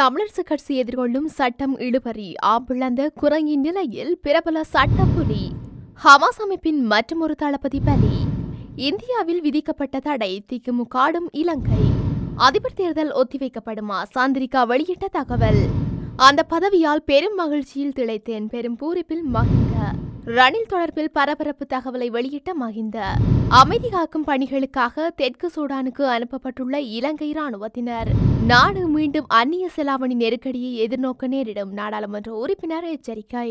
தமிழரசு கட்சி எதிர்கொள்ளும் சட்டம் இழுபறி ஆப்பிழந்த குரங்கின் நிலையில் பிரபல சட்ட புலி ஹமாஸ் அமைப்பின் மற்றொரு தளபதி பலி இந்தியாவில் விதிக்கப்பட்ட தடை திக்குமுக்காடும் இலங்கை அதிபர் தேர்தல் ஒத்திவைக்கப்படுமா சாந்திரிகா வெளியிட்ட தகவல் அந்த பதவியால் பெரும் மகிழ்ச்சியில் திளைத்தேன் பெரும் பூரிப்பில் மகிழ்ந்த ரணில் தொடர்பில் பரபரப்பு தகவலை வெளியிட்ட மஹிந்த அமைதி காக்கும் பணிகளுக்காக தெற்கு சூடானுக்கு அனுப்பப்பட்டுள்ள இலங்கை ராணுவத்தினர் நாடு மீண்டும் அந்நிய செலாவணி நெருக்கடியை எதிர்நோக்க நேரிடும் நாடாளுமன்ற உறுப்பினர் எச்சரிக்கை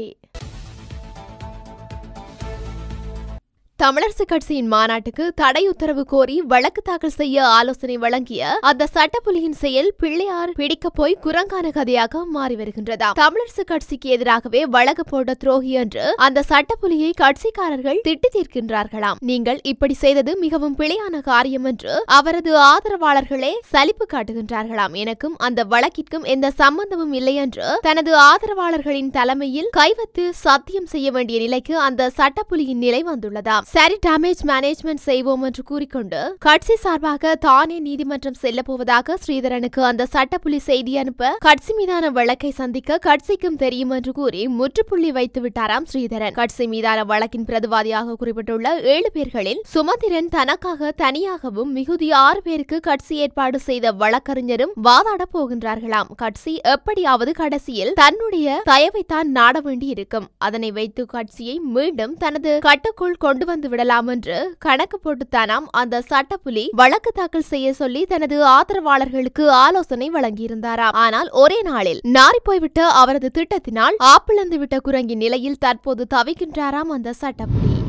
தமிழரசு கட்சியின் மாநாட்டுக்கு தடை உத்தரவு கோரி வழக்கு தாக்கல் செய்ய ஆலோசனை வழங்கிய அந்த சட்டப்புலியின் செயல் பிள்ளையார் பிடிக்கப் போய் குரங்கான கதையாக மாறி வருகின்றதா தமிழரசு கட்சிக்கு எதிராகவே வழக்கு போட்ட துரோகி என்று அந்த சட்டப்புலியை கட்சிக்காரர்கள் திட்டு தீர்க்கின்றார்களாம் நீங்கள் இப்படி செய்தது மிகவும் பிழையான காரியம் என்று அவரது ஆதரவாளர்களே சலிப்பு காட்டுகின்றார்களாம் எனக்கும் அந்த வழக்கிற்கும் எந்த சம்பந்தமும் இல்லை என்று தனது ஆதரவாளர்களின் தலைமையில் கைவத்து சத்தியம் செய்ய வேண்டிய நிலைக்கு அந்த சட்டப்புலியின் நிலை வந்துள்ளதாம் சரி டேமேஜ் மேனேஜ்மெண்ட் செய்வோம் என்று கூறிக்கொண்டு கட்சி சார்பாக தானே நீதிமன்றம் செல்ல போவதாக ஸ்ரீதரனுக்கு அந்த சட்டப்புள்ளி செய்தி அனுப்ப கட்சி மீதான வழக்கை சந்திக்க கட்சிக்கும் தெரியும் என்று கூறி முற்றுப்புள்ளி வைத்து விட்டாராம் ஸ்ரீதரன் கட்சி மீதான வழக்கின் பிரதிவாதியாக குறிப்பிட்டுள்ள ஏழு பேர்களில் சுமந்திரன் தனக்காக தனியாகவும் மிகுதி ஆறு பேருக்கு கட்சி ஏற்பாடு செய்த வழக்கறிஞரும் வாதாடப் போகின்றார்களாம் கட்சி எப்படியாவது கடைசியில் தன்னுடைய தயவைத்தான் நாட வேண்டியிருக்கும் அதனை வைத்து கட்சியை மீண்டும் தனது கட்டுக்குள் கொண்டு வந்து விடலாம் என்று கணக்கு போட்டுத்தானாம் அந்த சட்டப்புலி வழக்கு தாக்கல் செய்ய சொல்லி தனது ஆதரவாளர்களுக்கு ஆலோசனை வழங்கியிருந்தாராம் ஆனால் ஒரே நாளில் நாரி போய்விட்ட அவரது திட்டத்தினால் ஆப்பிளந்து விட்ட குரங்கின் நிலையில் தற்போது தவிக்கின்றாராம் அந்த சட்டப்புலி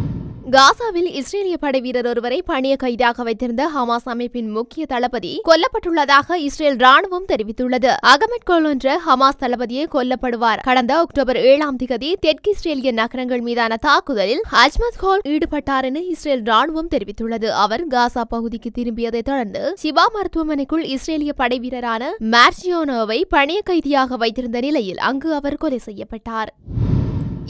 காசாவில் இஸ்ரேலிய படை வீரர் ஒருவரை பணிய கைதாக வைத்திருந்த ஹமாஸ் அமைப்பின் முக்கிய தளபதி கொல்லப்பட்டுள்ளதாக இஸ்ரேல் ராணுவம் தெரிவித்துள்ளது அகமட் கோல் என்ற ஹமாஸ் தளபதியே கொல்லப்படுவார் கடந்த அக்டோபர் ஏழாம் திகதி தெற்கு இஸ்ரேலிய நகரங்கள் மீதான தாக்குதலில் அஜ்மத் கோல் ஈடுபட்டார் என இஸ்ரேல் ராணுவம் தெரிவித்துள்ளது அவர் காசா பகுதிக்கு திரும்பியதைத் தொடர்ந்து சிவா மருத்துவமனைக்குள் இஸ்ரேலிய படை வீரரான மேர்ஜியோனோவை பணிய கைதியாக வைத்திருந்த நிலையில் அங்கு அவர் கொலை செய்யப்பட்டார்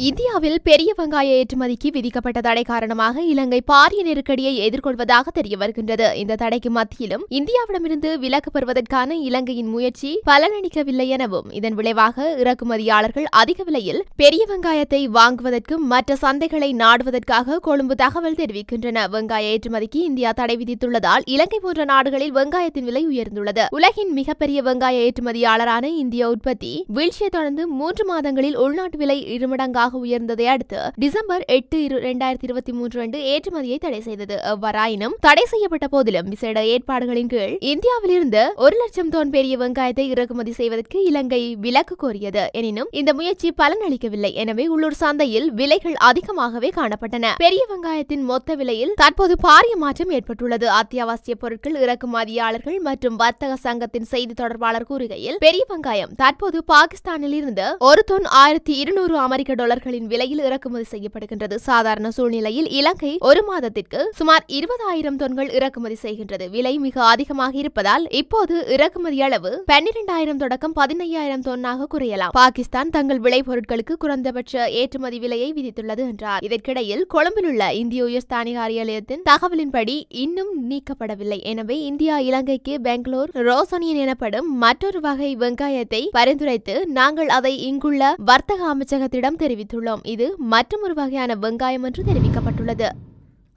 இந்தியாவில் பெரிய வெங்காய ஏற்றுமதிக்கு விதிக்கப்பட்ட தடை காரணமாக இலங்கை பாரிய நெருக்கடியை எதிர்கொள்வதாக தெரிய வருகின்றது இந்த தடைக்கு மத்தியிலும் இந்தியாவிடமிருந்து விலக்கு பெறுவதற்கான இலங்கையின் முயற்சி பலனளிக்கவில்லை எனவும் இதன் விளைவாக இறக்குமதியாளர்கள் அதிக விலையில் பெரிய வெங்காயத்தை வாங்குவதற்கும் மற்ற சந்தைகளை நாடுவதற்காக கொழும்பு தகவல் தெரிவிக்கின்றன வெங்காய ஏற்றுமதிக்கு இந்தியா தடை விதித்துள்ளதால் இலங்கை போன்ற நாடுகளில் வெங்காயத்தின் விலை உயர்ந்துள்ளது உலகின் மிகப்பெரிய வெங்காய ஏற்றுமதியாளரான இந்திய உற்பத்தி வீழ்ச்சியை தொடர்ந்து மூன்று மாதங்களில் உள்நாட்டு விலை இருமடங்காக கணிசமாக உயர்ந்ததை அடுத்து டிசம்பர் எட்டு இரண்டாயிரத்தி இருபத்தி மூன்று அன்று ஏற்றுமதியை தடை செய்தது அவ்வாறாயினும் தடை செய்யப்பட்ட போதிலும் விசேட ஏற்பாடுகளின் கீழ் இந்தியாவிலிருந்து ஒரு லட்சம் தோன் பெரிய வெங்காயத்தை இறக்குமதி செய்வதற்கு இலங்கை விலக்கு கோரியது எனினும் இந்த முயற்சி பலனளிக்கவில்லை எனவே உள்ளூர் சந்தையில் விலைகள் அதிகமாகவே காணப்பட்டன பெரிய வெங்காயத்தின் மொத்த விலையில் தற்போது பாரிய மாற்றம் ஏற்பட்டுள்ளது அத்தியாவசிய பொருட்கள் இறக்குமதியாளர்கள் மற்றும் வர்த்தக சங்கத்தின் செய்தி தொடர்பாளர் கூறுகையில் பெரிய வெங்காயம் தற்போது பாகிஸ்தானில் இருந்து ஒரு தொன் ஆயிரத்தி இருநூறு அமெரிக்க டாலர் டாலர்களின் விலையில் இறக்குமதி செய்யப்படுகின்றது சாதாரண சூழ்நிலையில் இலங்கை ஒரு மாதத்திற்கு சுமார் இருபதாயிரம் தொன்கள் இறக்குமதி செய்கின்றது விலை மிக அதிகமாக இருப்பதால் இப்போது இறக்குமதி அளவு பன்னிரெண்டாயிரம் தொடக்கம் பதினையாயிரம் தொன்னாக குறையலாம் பாகிஸ்தான் தங்கள் விளைபொருட்களுக்கு குறைந்தபட்ச ஏற்றுமதி விலையை விதித்துள்ளது என்றார் இதற்கிடையில் கொழும்பில் உள்ள இந்திய உயர் ஸ்தானிக காரியாலயத்தின் தகவலின்படி இன்னும் நீக்கப்படவில்லை எனவே இந்தியா இலங்கைக்கு பெங்களூர் ரோசனியன் எனப்படும் மற்றொரு வகை வெங்காயத்தை பரிந்துரைத்து நாங்கள் அதை இங்குள்ள வர்த்தக அமைச்சகத்திடம் தெரிவித்து அறிவித்துள்ளோம் இது மற்றொரு வகையான வெங்காயம் என்று தெரிவிக்கப்பட்டுள்ளது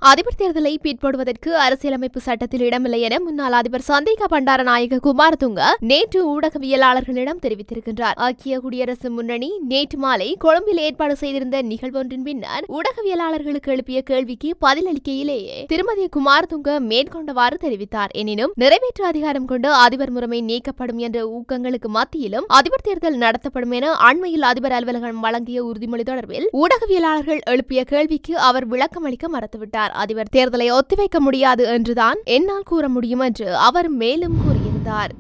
அதிபர் தேர்தலை பிற்படுவதற்கு அரசியலமைப்பு சட்டத்தில் இடமில்லை என முன்னாள் அதிபர் சந்திரிகா பண்டாரநாயக குமாரதுங்க நேற்று ஊடகவியலாளர்களிடம் தெரிவித்திருக்கின்றார் ஐக்கிய குடியரசு முன்னணி நேற்று மாலை கொழும்பில் ஏற்பாடு செய்திருந்த நிகழ்வொன்றின் பின்னர் ஊடகவியலாளர்களுக்கு எழுப்பிய கேள்விக்கு பதிலளிக்கையிலேயே திருமதி குமாரதுங்க மேற்கொண்டவாறு தெரிவித்தார் எனினும் நிறைவேற்று அதிகாரம் கொண்டு அதிபர் முறைமை நீக்கப்படும் என்ற ஊக்கங்களுக்கு மத்தியிலும் அதிபர் தேர்தல் நடத்தப்படும் என அண்மையில் அதிபர் அலுவலகம் வழங்கிய உறுதிமொழி தொடர்பில் ஊடகவியலாளர்கள் எழுப்பிய கேள்விக்கு அவர் விளக்கமளிக்க மறுத்துவிட்டார் தெரிவித்தார் அதிபர் தேர்தலை ஒத்திவைக்க முடியாது என்றுதான் என்னால் கூற முடியும் என்று அவர் மேலும் கூறியிருந்தார்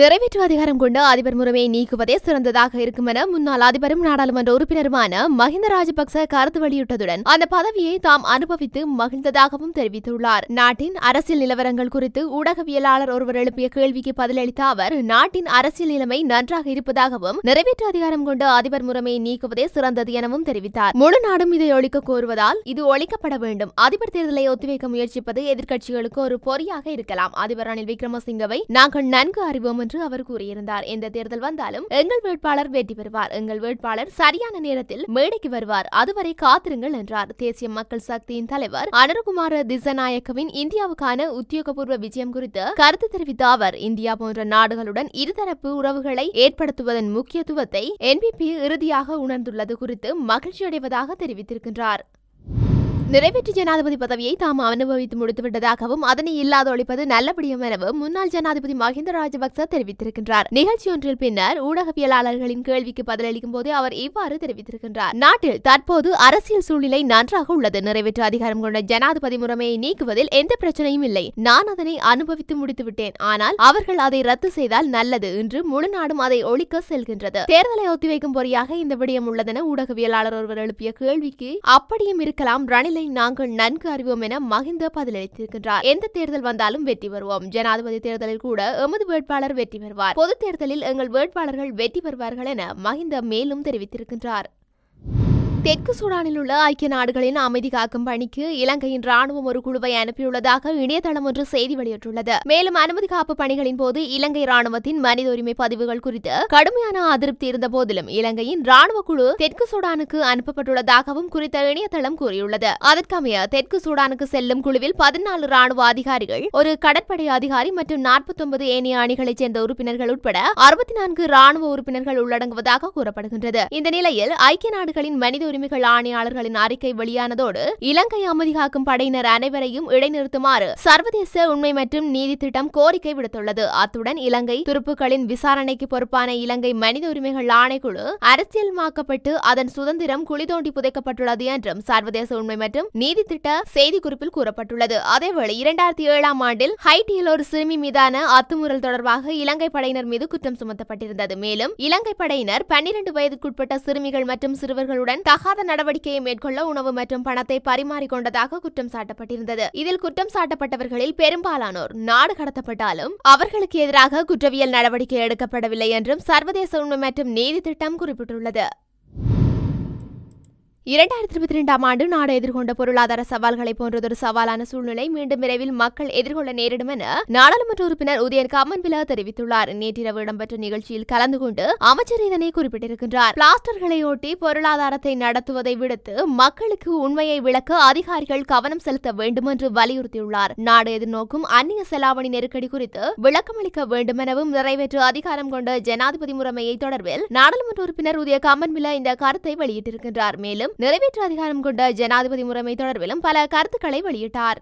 நிறைவேற்று அதிகாரம் கொண்ட அதிபர் முறையை நீக்குவதே சிறந்ததாக இருக்கும் என முன்னாள் அதிபரும் நாடாளுமன்ற உறுப்பினருமான மஹிந்த ராஜபக்ச கருத்து வெளியிட்டதுடன் அந்த பதவியை தாம் அனுபவித்து மகிழ்ந்ததாகவும் தெரிவித்துள்ளார் நாட்டின் அரசியல் நிலவரங்கள் குறித்து ஊடகவியலாளர் ஒருவர் எழுப்பிய கேள்விக்கு பதிலளித்த அவர் நாட்டின் அரசியல் நிலைமை நன்றாக இருப்பதாகவும் நிறைவேற்று அதிகாரம் கொண்ட அதிபர் முறையை நீக்குவதே சிறந்தது எனவும் தெரிவித்தார் முழு நாடும் இதை ஒழிக்க கோருவதால் இது ஒழிக்கப்பட வேண்டும் அதிபர் தேர்தலை ஒத்திவைக்க முயற்சிப்பது எதிர்க்கட்சிகளுக்கு ஒரு பொறியாக இருக்கலாம் அதிபர் ரணில் விக்ரமசிங்கவை நாங்கள் நன்கு அறிவோம் என்று அவர் கூறியிருந்தார் எந்த தேர்தல் வந்தாலும் எங்கள் வேட்பாளர் வெற்றி பெறுவார் எங்கள் வேட்பாளர் சரியான நேரத்தில் மேடைக்கு வருவார் அதுவரை காத்திருங்கள் என்றார் தேசிய மக்கள் சக்தியின் தலைவர் அனர்குமார திசநாயக்கவின் இந்தியாவுக்கான உத்தியோகபூர்வ விஜயம் குறித்து கருத்து தெரிவித்த அவர் இந்தியா போன்ற நாடுகளுடன் இருதரப்பு உறவுகளை ஏற்படுத்துவதன் முக்கியத்துவத்தை என்பிபி இறுதியாக உணர்ந்துள்ளது குறித்து மகிழ்ச்சியடைவதாக தெரிவித்திருக்கின்றார் நிறைவேற்று ஜனாதிபதி பதவியை தாம் அனுபவித்து முடித்துவிட்டதாகவும் அதனை இல்லாத ஒழிப்பது நல்லபடியும் எனவும் முன்னாள் ஜனாதிபதி மஹிந்த ராஜபக்ச தெரிவித்திருக்கின்றார் நிகழ்ச்சி ஒன்றில் பின்னர் ஊடகவியலாளர்களின் கேள்விக்கு பதிலளிக்கும் போதே அவர் இவ்வாறு தெரிவித்திருக்கின்றார் நாட்டில் தற்போது அரசியல் சூழ்நிலை நன்றாக உள்ளது நிறைவேற்று அதிகாரம் கொண்ட ஜனாதிபதி முறைமையை நீக்குவதில் எந்த பிரச்சனையும் இல்லை நான் அதனை அனுபவித்து முடித்துவிட்டேன் ஆனால் அவர்கள் அதை ரத்து செய்தால் நல்லது என்று முழு நாடும் அதை ஒழிக்க செல்கின்றது தேர்தலை ஒத்திவைக்கும் பொறியாக இந்த விடயம் உள்ளதென ஊடகவியலாளர் ஒருவர் எழுப்பிய கேள்விக்கு அப்படியும் இருக்கலாம் ரணில் தேர்தலை நாங்கள் நன்கு அறிவோம் என மஹிந்த பதிலளித்திருக்கின்றார் எந்த தேர்தல் வந்தாலும் வெற்றி பெறுவோம் ஜனாதிபதி தேர்தலில் கூட எமது வேட்பாளர் வெற்றி பெறுவார் பொது தேர்தலில் எங்கள் வேட்பாளர்கள் வெற்றி பெறுவார்கள் என மஹிந்த மேலும் தெரிவித்திருக்கின்றார் தெற்கு சூடானில் உள்ள ஐக்கிய நாடுகளின் அமைதி காக்கும் பணிக்கு இலங்கையின் ராணுவம் ஒரு குழுவை அனுப்பியுள்ளதாக இணையதளம் ஒன்று செய்தி வெளியிட்டுள்ளது மேலும் அனுமதி காப்பு பணிகளின் போது இலங்கை ராணுவத்தின் மனித உரிமை பதிவுகள் குறித்து கடுமையான அதிருப்தி இருந்த போதிலும் இலங்கையின் ராணுவ குழு தெற்கு சூடானுக்கு அனுப்பப்பட்டுள்ளதாகவும் குறித்த இணையதளம் கூறியுள்ளது அதற்கமைய தெற்கு சூடானுக்கு செல்லும் குழுவில் பதினாலு ராணுவ அதிகாரிகள் ஒரு கடற்படை அதிகாரி மற்றும் நாற்பத்தி ஒன்பது ஏனைய அணிகளைச் சேர்ந்த உறுப்பினர்கள் உட்பட அறுபத்தி நான்கு ராணுவ உறுப்பினர்கள் உள்ளடங்குவதாக கூறப்படுகின்றது இந்த நிலையில் ஐக்கிய நாடுகளின் மனித உரிமைகள் ஆணையாளர்களின் அறிக்கை வெளியானதோடு இலங்கை அமைதிகாக்கும் படையினர் அனைவரையும் இடைநிறுத்துமாறு சர்வதேச உண்மை மற்றும் நீதி திட்டம் கோரிக்கை விடுத்துள்ளது அத்துடன் இலங்கை துருப்புகளின் விசாரணைக்கு பொறுப்பான இலங்கை மனித உரிமைகள் ஆணைக்குழு அரசியல்மாக்கப்பட்டு அதன் சுதந்திரம் குளிதோண்டி புதைக்கப்பட்டுள்ளது என்றும் சர்வதேச உண்மை மற்றும் நீதி திட்ட செய்திக்குறிப்பில் கூறப்பட்டுள்ளது அதேவேளை இரண்டாயிரத்தி ஏழாம் ஆண்டில் ஹைட்டியில் ஒரு சிறுமி மீதான அத்துமுறல் தொடர்பாக இலங்கை படையினர் மீது குற்றம் சுமத்தப்பட்டிருந்தது மேலும் இலங்கை படையினர் பன்னிரண்டு வயதுக்குட்பட்ட சிறுமிகள் மற்றும் சிறுவர்களுடன் தகாத நடவடிக்கையை மேற்கொள்ள உணவு மற்றும் பணத்தை பரிமாறிக்கொண்டதாக குற்றம் சாட்டப்பட்டிருந்தது இதில் குற்றம் சாட்டப்பட்டவர்களில் பெரும்பாலானோர் நாடு கடத்தப்பட்டாலும் அவர்களுக்கு எதிராக குற்றவியல் நடவடிக்கை எடுக்கப்படவில்லை என்றும் சர்வதேச உண்மை மற்றும் நீதி திட்டம் குறிப்பிட்டுள்ளது இரண்டாயிரத்தி இருபத்தி ரெண்டாம் ஆண்டு நாடு எதிர்கொண்ட பொருளாதார சவால்களை போன்றதொரு சவாலான சூழ்நிலை மீண்டும் விரைவில் மக்கள் எதிர்கொள்ள நேரிடும் என நாடாளுமன்ற உறுப்பினர் உதயன் காமன்பிலா தெரிவித்துள்ளார் நேற்றிரவு இடம்பெற்ற நிகழ்ச்சியில் கலந்து கொண்டு அமைச்சர் இதனை குறிப்பிட்டிருக்கின்றார் பிளாஸ்டர்களை ஒட்டி பொருளாதாரத்தை நடத்துவதை விடுத்து மக்களுக்கு உண்மையை விளக்க அதிகாரிகள் கவனம் செலுத்த வேண்டும் என்று வலியுறுத்தியுள்ளார் நாடு எதிர்நோக்கும் அந்நிய செலாவணி நெருக்கடி குறித்து விளக்கமளிக்க வேண்டுமெனவும் நிறைவேற்று அதிகாரம் கொண்ட ஜனாதிபதி முறைமையை தொடர்பில் நாடாளுமன்ற உறுப்பினர் உதய காமன்பிலா இந்த கருத்தை வெளியிட்டிருக்கின்றார் மேலும் நிறைவேற்று அதிகாரம் கொண்ட ஜனாதிபதி முறைமை தொடர்பிலும் பல கருத்துக்களை வெளியிட்டார்